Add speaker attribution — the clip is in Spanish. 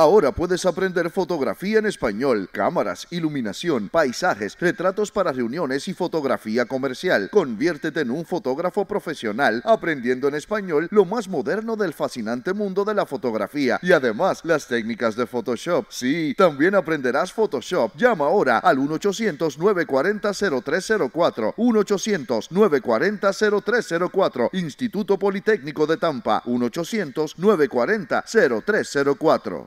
Speaker 1: Ahora puedes aprender fotografía en español, cámaras, iluminación, paisajes, retratos para reuniones y fotografía comercial. Conviértete en un fotógrafo profesional aprendiendo en español lo más moderno del fascinante mundo de la fotografía y además las técnicas de Photoshop. Sí, también aprenderás Photoshop. Llama ahora al 1-800-940-0304. 1-800-940-0304. Instituto Politécnico de Tampa. 1-800-940-0304.